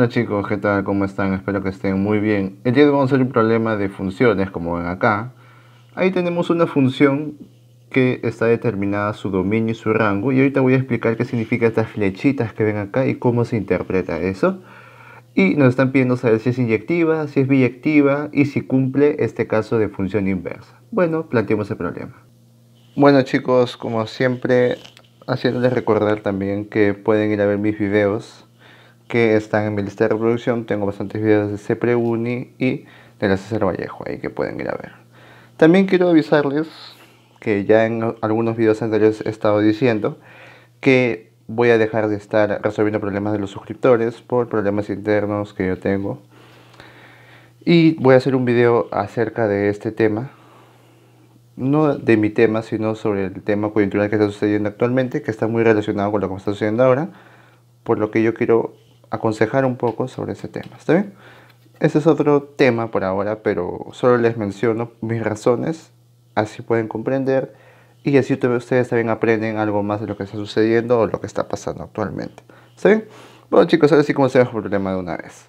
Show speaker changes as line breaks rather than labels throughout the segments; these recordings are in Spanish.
Hola chicos, ¿qué tal? ¿Cómo están? Espero que estén muy bien. El día de hoy vamos a hacer un problema de funciones, como ven acá. Ahí tenemos una función que está determinada su dominio y su rango. Y ahorita voy a explicar qué significa estas flechitas que ven acá y cómo se interpreta eso. Y nos están pidiendo saber si es inyectiva, si es biyectiva y si cumple este caso de función inversa. Bueno, planteemos el problema. Bueno chicos, como siempre, haciéndoles recordar también que pueden ir a ver mis videos que están en mi lista de reproducción. Tengo bastantes videos de Cepre y de la César Vallejo ahí que pueden ir a ver. También quiero avisarles que ya en algunos videos anteriores he estado diciendo que voy a dejar de estar resolviendo problemas de los suscriptores por problemas internos que yo tengo. Y voy a hacer un video acerca de este tema. No de mi tema, sino sobre el tema coyuntural que está sucediendo actualmente, que está muy relacionado con lo que está sucediendo ahora. Por lo que yo quiero aconsejar un poco sobre ese tema. ¿Está bien? Ese es otro tema por ahora, pero solo les menciono mis razones, así pueden comprender y así ustedes también aprenden algo más de lo que está sucediendo o lo que está pasando actualmente. ¿Está bien? Bueno chicos, ahora sí comencemos el problema de una vez.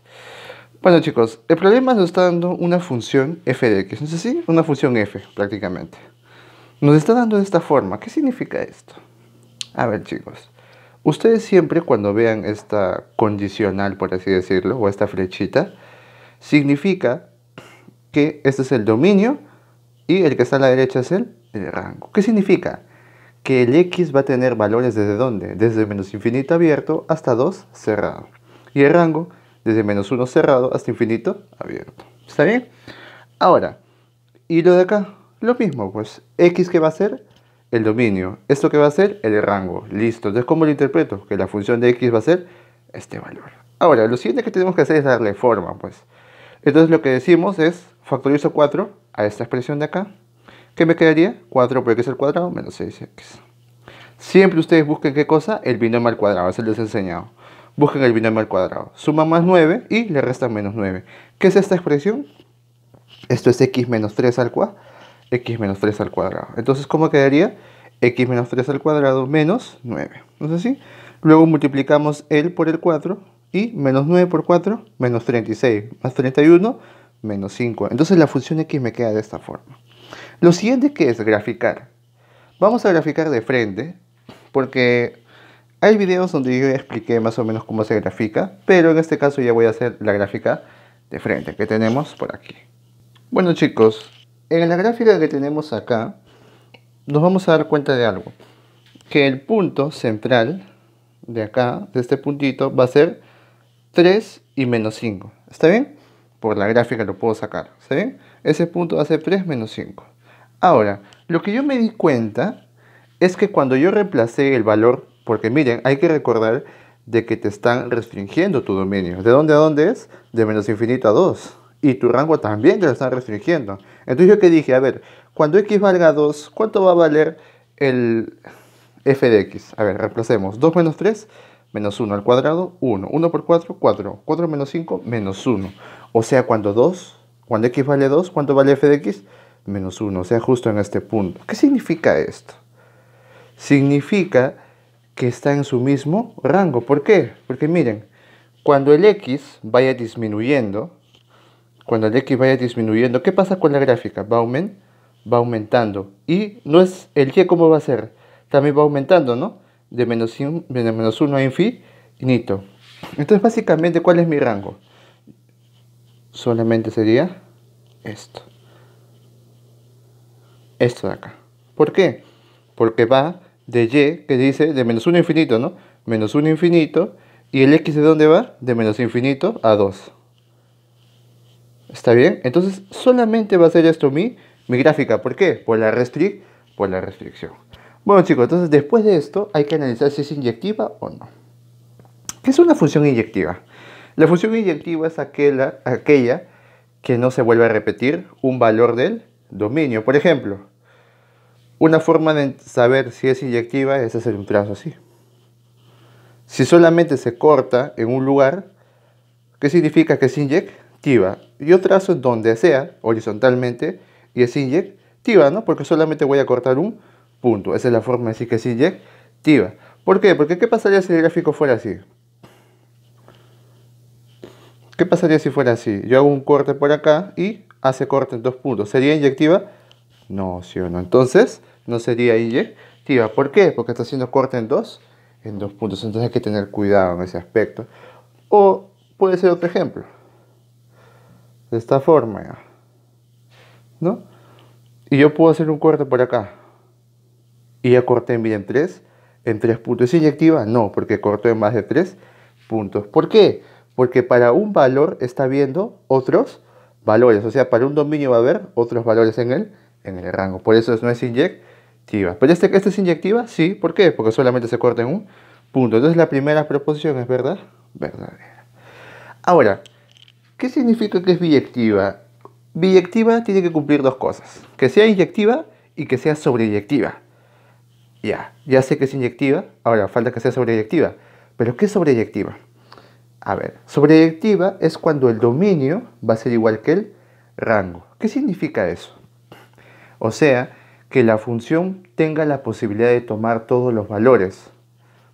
Bueno chicos, el problema nos está dando una función f de x, ¿no es así? Una función f prácticamente. Nos está dando de esta forma. ¿Qué significa esto? A ver chicos, Ustedes siempre cuando vean esta condicional, por así decirlo, o esta flechita, significa que este es el dominio y el que está a la derecha es el, rango. ¿Qué significa? Que el x va a tener valores desde dónde? Desde menos infinito abierto hasta 2 cerrado. Y el rango desde menos 1 cerrado hasta infinito abierto. ¿Está bien? Ahora, y lo de acá, lo mismo, pues x que va a ser el dominio. ¿Esto qué va a ser? El rango. Listo. Entonces, ¿cómo lo interpreto? Que la función de x va a ser este valor. Ahora, lo siguiente que tenemos que hacer es darle forma, pues. Entonces, lo que decimos es, factorizo 4 a esta expresión de acá. ¿Qué me quedaría? 4 por x al cuadrado menos 6x. Siempre ustedes busquen qué cosa? El binomio al cuadrado, eso les he enseñado. Busquen el binomio al cuadrado. Suma más 9 y le resta menos 9. ¿Qué es esta expresión? Esto es x menos 3 al cuadrado x menos 3 al cuadrado. Entonces, ¿cómo quedaría? x menos 3 al cuadrado menos 9. Luego multiplicamos el por el 4 y menos 9 por 4, menos 36, más 31, menos 5. Entonces la función x me queda de esta forma. Lo siguiente que es graficar. Vamos a graficar de frente porque hay videos donde yo expliqué más o menos cómo se grafica, pero en este caso ya voy a hacer la gráfica de frente que tenemos por aquí. Bueno chicos, en la gráfica que tenemos acá, nos vamos a dar cuenta de algo. Que el punto central de acá, de este puntito, va a ser 3 y menos 5. ¿Está bien? Por la gráfica lo puedo sacar. ¿Está bien? Ese punto va a ser 3 menos 5. Ahora, lo que yo me di cuenta es que cuando yo reemplacé el valor, porque miren, hay que recordar de que te están restringiendo tu dominio. ¿De dónde a dónde es? De menos infinito a 2 y tu rango también te lo están restringiendo. Entonces yo que dije, a ver, cuando x valga 2, ¿cuánto va a valer el f de x? A ver, reemplacemos 2 menos 3, menos 1 al cuadrado, 1. 1 por 4, 4. 4 menos 5, menos 1. O sea, cuando 2, cuando x vale 2, ¿cuánto vale f de x? Menos 1, o sea, justo en este punto. ¿Qué significa esto? Significa que está en su mismo rango. ¿Por qué? Porque miren, cuando el x vaya disminuyendo, cuando el X vaya disminuyendo, ¿qué pasa con la gráfica? Va, va aumentando. Y no es el Y cómo va a ser, también va aumentando, ¿no? De menos, 1 a infinito. Entonces, básicamente, ¿cuál es mi rango? Solamente sería esto. Esto de acá. ¿Por qué? Porque va de Y, que dice de menos 1 a infinito, ¿no? Menos 1 infinito. ¿Y el X de dónde va? De menos infinito a 2. ¿Está bien? Entonces solamente va a ser esto mi, mi gráfica. ¿Por qué? Por la, restrict, por la restricción. Bueno chicos, entonces después de esto hay que analizar si es inyectiva o no. ¿Qué es una función inyectiva? La función inyectiva es aquella, aquella que no se vuelve a repetir un valor del dominio. Por ejemplo, una forma de saber si es inyectiva es hacer un trazo así. Si solamente se corta en un lugar, ¿qué significa que es inyecta? Yo trazo donde sea, horizontalmente, y es inyectiva, ¿no? Porque solamente voy a cortar un punto. Esa es la forma de decir que es inyectiva. ¿Por qué? Porque ¿qué pasaría si el gráfico fuera así? ¿Qué pasaría si fuera así? Yo hago un corte por acá y hace corte en dos puntos. ¿Sería inyectiva? No, sí o no. Entonces, no sería inyectiva. ¿Por qué? Porque está haciendo corte en dos, en dos puntos. Entonces hay que tener cuidado en ese aspecto. O puede ser otro ejemplo de esta forma, ¿no? Y yo puedo hacer un corte por acá. Y ya corté, bien 3 en 3 puntos. ¿Es inyectiva? No, porque en más de 3 puntos. ¿Por qué? Porque para un valor está viendo otros valores. O sea, para un dominio va a haber otros valores en el, en el rango. Por eso no es inyectiva. ¿Pero este, este es inyectiva? Sí. ¿Por qué? Porque solamente se corta en un punto. Entonces la primera proposición es verdad, Verdad. Ahora, ¿Qué significa que es biyectiva? Biyectiva tiene que cumplir dos cosas, que sea inyectiva y que sea sobreyectiva. Ya, ya sé que es inyectiva, ahora falta que sea sobreyectiva. Pero ¿qué es sobreyectiva? A ver, sobreyectiva es cuando el dominio va a ser igual que el rango. ¿Qué significa eso? O sea, que la función tenga la posibilidad de tomar todos los valores.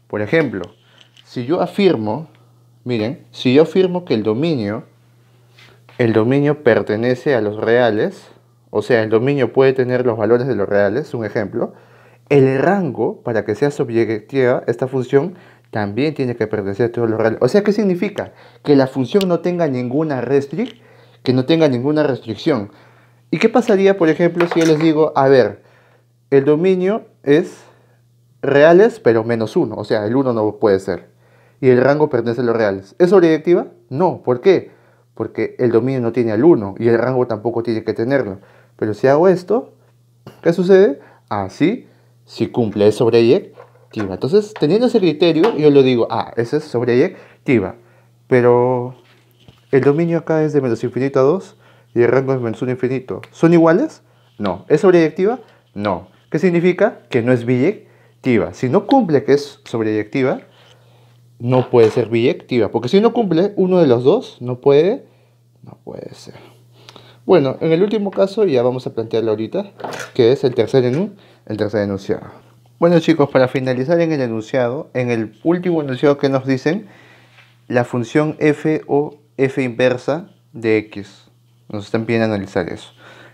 Por ejemplo, si yo afirmo, miren, si yo afirmo que el dominio el dominio pertenece a los reales, o sea, el dominio puede tener los valores de los reales, un ejemplo, el rango, para que sea subjetiva esta función, también tiene que pertenecer a todos los reales. O sea, ¿qué significa? Que la función no tenga ninguna restricción que no tenga ninguna restricción. ¿Y qué pasaría, por ejemplo, si yo les digo, a ver, el dominio es reales, pero menos uno, o sea, el uno no puede ser. Y el rango pertenece a los reales. ¿Es subjetiva? No, ¿por qué? porque el dominio no tiene al 1 y el rango tampoco tiene que tenerlo. Pero si hago esto, ¿qué sucede? Así, ah, si cumple es sobre Entonces, teniendo ese criterio, yo lo digo, ah, ese es sobreyectiva. Pero el dominio acá es de menos infinito a 2 y el rango es menos 1 infinito. ¿Son iguales? No. ¿Es sobreyectiva? No. ¿Qué significa? Que no es biyectiva. Si no cumple que es sobreyectiva, no puede ser biyectiva. Porque si no cumple uno de los dos, no puede no puede ser. Bueno, en el último caso ya vamos a plantearlo ahorita, que es el tercer el tercer enunciado. Bueno chicos, para finalizar en el enunciado, en el último enunciado que nos dicen, la función f o f inversa de x. Nos están pidiendo analizar eso.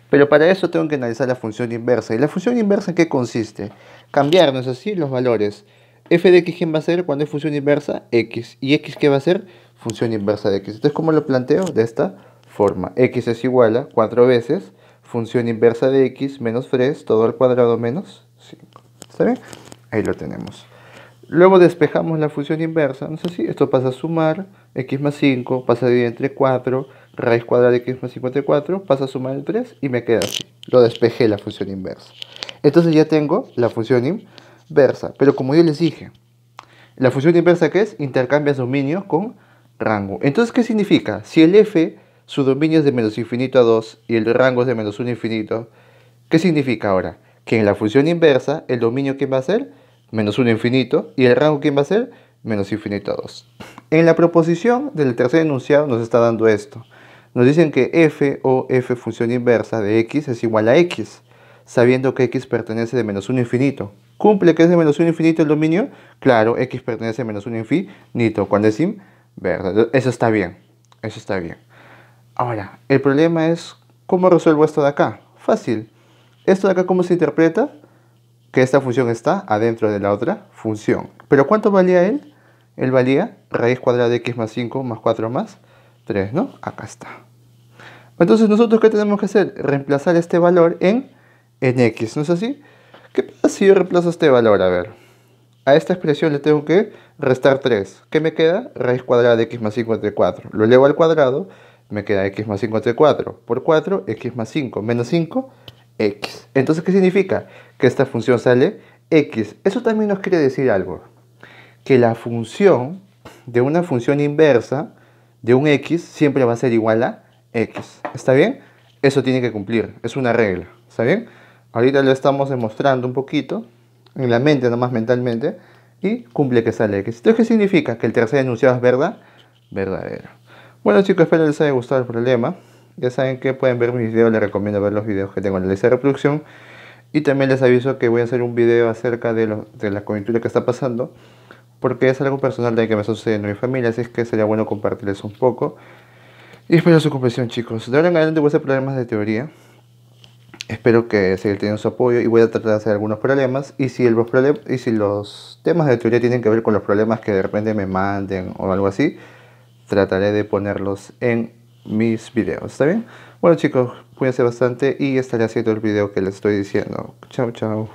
Pero para eso tengo que analizar la función inversa. ¿Y la función inversa en qué consiste? Cambiarnos así los valores. f de x, ¿quién va a ser? Cuando es función inversa, x. ¿Y x qué va a ser? función inversa de x. Entonces, ¿cómo lo planteo? De esta forma. x es igual a 4 veces función inversa de x menos 3, todo al cuadrado menos 5. ¿Está bien? Ahí lo tenemos. Luego despejamos la función inversa, no sé si esto pasa a sumar x más 5, pasa a dividir entre 4, raíz cuadrada de x más entre 4 pasa a sumar el 3 y me queda así. Lo despejé la función inversa. Entonces ya tengo la función inversa, pero como yo les dije, la función inversa que es intercambia dominios con rango. Entonces, ¿qué significa? Si el f, su dominio es de menos infinito a 2 y el rango es de menos 1 infinito, ¿qué significa ahora? Que en la función inversa, el dominio ¿quién va a ser? Menos 1 infinito y el rango ¿quién va a ser? Menos infinito a 2. En la proposición del tercer enunciado nos está dando esto. Nos dicen que f o f función inversa de x es igual a x, sabiendo que x pertenece de menos 1 infinito. ¿Cumple que es de menos 1 infinito el dominio? Claro, x pertenece a menos 1 infinito. Cuando es e-, eso está bien, eso está bien. Ahora, el problema es cómo resuelvo esto de acá. Fácil. Esto de acá, ¿cómo se interpreta? Que esta función está adentro de la otra función. ¿Pero cuánto valía él? Él valía raíz cuadrada de x más 5 más 4 más 3, ¿no? Acá está. Entonces, ¿nosotros qué tenemos que hacer? Reemplazar este valor en, en x, ¿no es así? ¿Qué pasa si yo reemplazo este valor? A ver, a esta expresión le tengo que restar 3. ¿Qué me queda? Raíz cuadrada de x más 5 entre 4. Lo elevo al cuadrado, me queda x más 5 entre 4. Por 4, x más 5 menos 5, x. Entonces, ¿qué significa? Que esta función sale x. Eso también nos quiere decir algo. Que la función de una función inversa de un x siempre va a ser igual a x. ¿Está bien? Eso tiene que cumplir. Es una regla. ¿Está bien? Ahorita lo estamos demostrando un poquito en la mente, nomás mentalmente, y cumple que sale X. Entonces, ¿qué significa? Que el tercer enunciado es verdad, verdadero. Bueno chicos, espero les haya gustado el problema. Ya saben que pueden ver mis videos, les recomiendo ver los videos que tengo en la lista de reproducción. Y también les aviso que voy a hacer un video acerca de, lo, de la coyuntura que está pasando, porque es algo personal de que me sucede en mi familia, así es que sería bueno compartirles un poco. Y espero su comprensión chicos. De ahora en adelante voy a hacer problemas de teoría Espero que seguir teniendo su apoyo y voy a tratar de hacer algunos problemas. Y si, el, los y si los temas de teoría tienen que ver con los problemas que de repente me manden o algo así, trataré de ponerlos en mis videos. ¿Está bien? Bueno chicos, cuídense bastante y estaré haciendo el video que les estoy diciendo. Chao, chao.